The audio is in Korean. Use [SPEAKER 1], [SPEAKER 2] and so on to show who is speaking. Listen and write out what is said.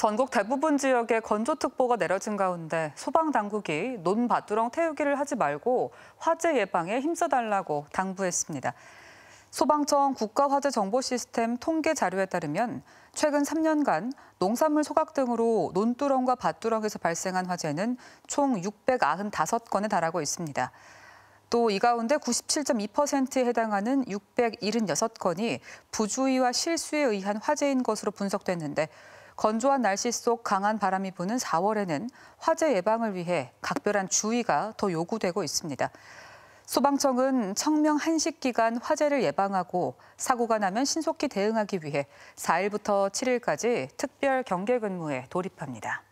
[SPEAKER 1] 전국 대부분 지역에 건조특보가 내려진 가운데 소방당국이 논밭두렁 태우기를 하지 말고 화재 예방에 힘써달라고 당부했습니다. 소방청 국가화재정보시스템 통계 자료에 따르면 최근 3년간 농산물 소각 등으로 논두렁과 밭두렁에서 발생한 화재는 총 695건에 달하고 있습니다. 또 이 가운데 97.2%에 해당하는 676건이 부주의와 실수에 의한 화재인 것으로 분석됐는데 건조한 날씨 속 강한 바람이 부는 4월에는 화재 예방을 위해 각별한 주의가 더 요구되고 있습니다. 소방청은 청명 한식 기간 화재를 예방하고 사고가 나면 신속히 대응하기 위해 4일부터 7일까지 특별 경계 근무에 돌입합니다.